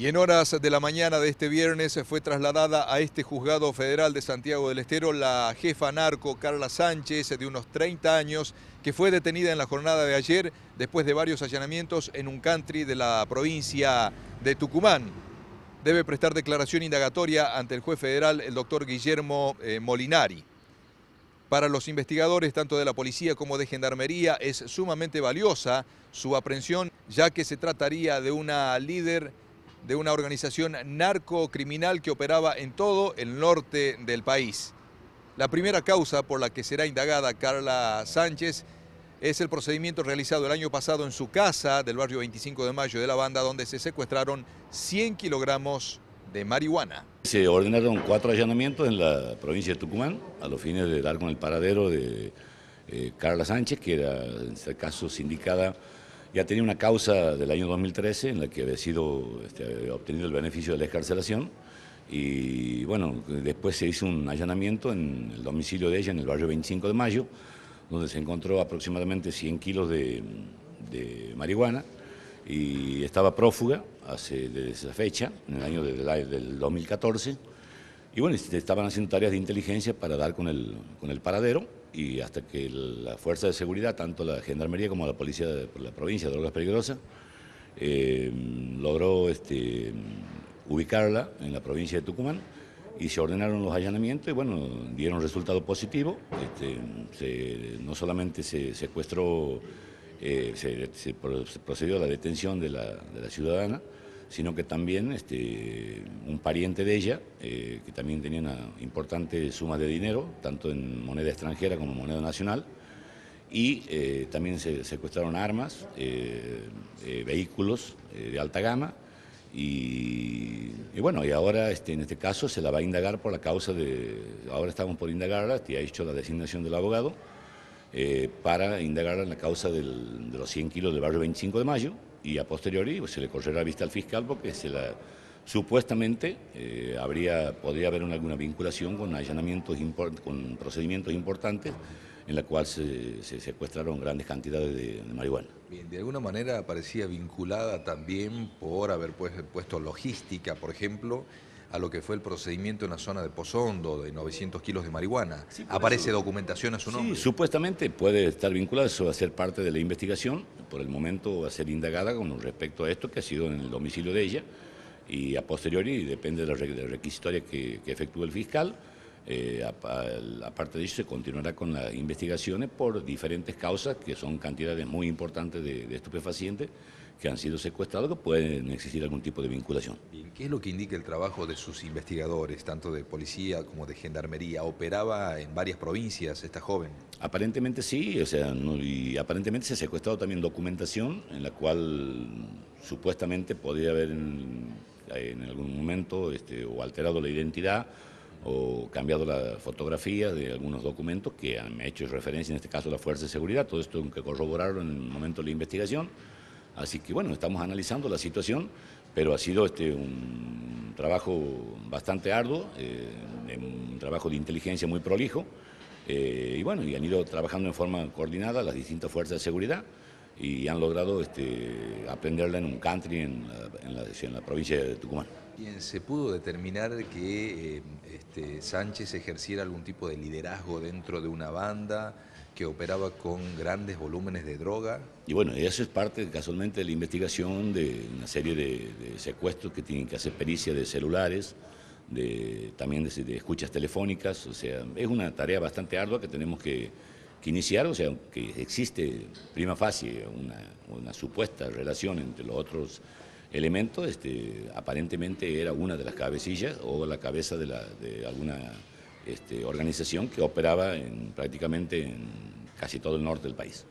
Y en horas de la mañana de este viernes fue trasladada a este juzgado federal de Santiago del Estero la jefa narco Carla Sánchez, de unos 30 años, que fue detenida en la jornada de ayer después de varios allanamientos en un country de la provincia de Tucumán. Debe prestar declaración indagatoria ante el juez federal, el doctor Guillermo eh, Molinari. Para los investigadores, tanto de la policía como de gendarmería, es sumamente valiosa su aprehensión, ya que se trataría de una líder de una organización narcocriminal que operaba en todo el norte del país. La primera causa por la que será indagada Carla Sánchez es el procedimiento realizado el año pasado en su casa del barrio 25 de Mayo de La Banda, donde se secuestraron 100 kilogramos de marihuana. Se ordenaron cuatro allanamientos en la provincia de Tucumán a los fines de dar con el paradero de eh, Carla Sánchez, que era en este caso sindicada ya tenía una causa del año 2013 en la que había sido este, obtenido el beneficio de la excarcelación y bueno, después se hizo un allanamiento en el domicilio de ella, en el barrio 25 de Mayo, donde se encontró aproximadamente 100 kilos de, marihuana y estaba prófuga hace, desde esa fecha, en el año del 2014. Y bueno, estaban haciendo tareas de inteligencia para dar con con el paradero y hasta que la Fuerza de Seguridad, tanto la Gendarmería como la Policía de la Provincia de Drogas Peligrosas, eh, logró este, ubicarla en la provincia de Tucumán y se ordenaron los allanamientos y bueno, dieron resultado positivo. Este, no solamente se secuestró, eh, se, procedió a la detención de la ciudadana, sino que también este, un pariente de ella, eh, que también tenía una importante suma de dinero, tanto en moneda extranjera como moneda nacional, y eh, también se secuestraron armas, eh, vehículos de alta gama, y, bueno, y ahora este, en este caso se la va a indagar por la causa de, ahora estamos por indagarla, que ha hecho la designación del abogado, para indagarla en la causa de los 100 kilos del barrio 25 de mayo, y a posteriori pues, se le la vista al fiscal porque se supuestamente eh, habría, podría haber alguna vinculación con allanamientos, con procedimientos importantes en la cual se, secuestraron grandes cantidades de, marihuana. Bien, de alguna manera parecía vinculada también por haber pues, puesto logística, por ejemplo, a lo que fue el procedimiento en la zona de Pozondo de 900 kilos de marihuana. Aparece documentación a su nombre. supuestamente puede estar vinculado, eso va a ser parte de la investigación. Por el momento va a ser indagada con respecto a esto que ha sido en el domicilio de ella y a posteriori depende de la requisitoria que, que efectúe el fiscal. Eh, aparte de eso, se continuará con las investigaciones por diferentes causas, que son cantidades muy importantes de, estupefacientes que han sido secuestrados, que pueden existir algún tipo de vinculación. ¿qué es lo que indica el trabajo de sus investigadores, tanto de policía como de gendarmería? ¿Operaba en varias provincias esta joven? Aparentemente sí, o sea, y aparentemente se ha secuestrado también documentación en la cual supuestamente podría haber en, en algún momento este, o alterado la identidad o cambiado la fotografía de algunos documentos que han hecho referencia, en este caso, a la Fuerza de Seguridad. Todo esto que corroboraron en el momento de la investigación. Así que, bueno, estamos analizando la situación, pero ha sido este, un trabajo bastante arduo, eh, un trabajo de inteligencia muy prolijo. Eh, y bueno, y han ido trabajando en forma coordinada las distintas fuerzas de seguridad y han logrado este, aprenderla en un country en la, en la, provincia de Tucumán. Bien, ¿se pudo determinar que eh, este, Sánchez ejerciera algún tipo de liderazgo dentro de una banda que operaba con grandes volúmenes de droga? Y bueno, eso es parte casualmente de la investigación de una serie de, secuestros que tienen que hacer pericia de celulares, de, también de, de escuchas telefónicas, o sea, es una tarea bastante ardua que tenemos que que iniciar, o sea, que existe prima facie una, supuesta relación entre los otros elementos, este, aparentemente era una de las cabecillas o la cabeza de, la, de alguna este, organización que operaba en, prácticamente en casi todo el norte del país.